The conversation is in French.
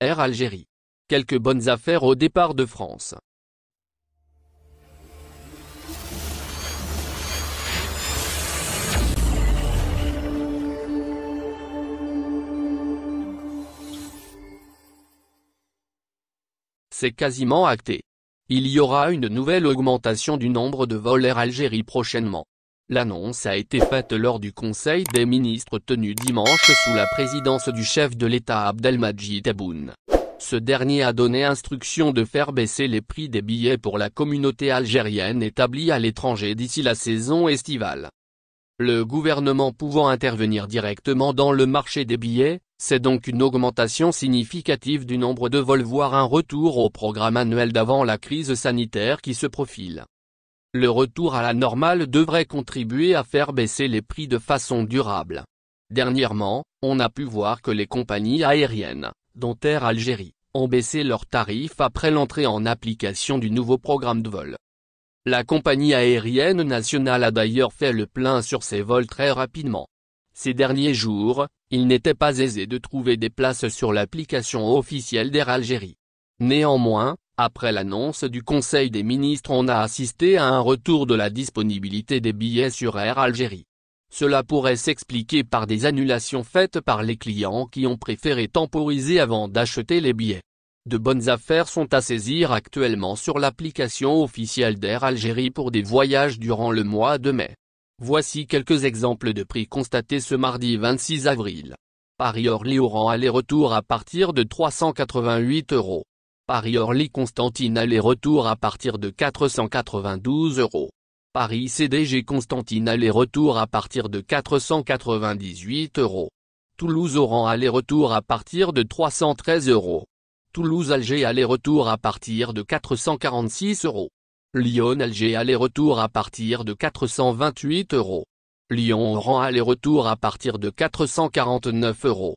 Air Algérie. Quelques bonnes affaires au départ de France. C'est quasiment acté. Il y aura une nouvelle augmentation du nombre de vols Air Algérie prochainement. L'annonce a été faite lors du Conseil des ministres tenu dimanche sous la présidence du chef de l'État Abdelmajid Aboun. Ce dernier a donné instruction de faire baisser les prix des billets pour la communauté algérienne établie à l'étranger d'ici la saison estivale. Le gouvernement pouvant intervenir directement dans le marché des billets, c'est donc une augmentation significative du nombre de vols voire un retour au programme annuel d'avant la crise sanitaire qui se profile. Le retour à la normale devrait contribuer à faire baisser les prix de façon durable. Dernièrement, on a pu voir que les compagnies aériennes, dont Air Algérie, ont baissé leurs tarifs après l'entrée en application du nouveau programme de vol. La compagnie aérienne nationale a d'ailleurs fait le plein sur ses vols très rapidement. Ces derniers jours, il n'était pas aisé de trouver des places sur l'application officielle d'Air Algérie. Néanmoins, après l'annonce du Conseil des ministres on a assisté à un retour de la disponibilité des billets sur Air Algérie. Cela pourrait s'expliquer par des annulations faites par les clients qui ont préféré temporiser avant d'acheter les billets. De bonnes affaires sont à saisir actuellement sur l'application officielle d'Air Algérie pour des voyages durant le mois de mai. Voici quelques exemples de prix constatés ce mardi 26 avril. Paris-Orly-Oran aller-retour à partir de 388 euros. Paris-Orly-Constantine aller-retour à partir de 492 euros. Paris-CDG Constantine aller-retour à partir de 498 euros. Toulouse-Oran aller-retour à partir de 313 euros. Toulouse-Alger aller-retour à partir de 446 euros. Lyon-Alger aller-retour à partir de 428 euros. Lyon-Oran aller-retour à partir de 449 euros.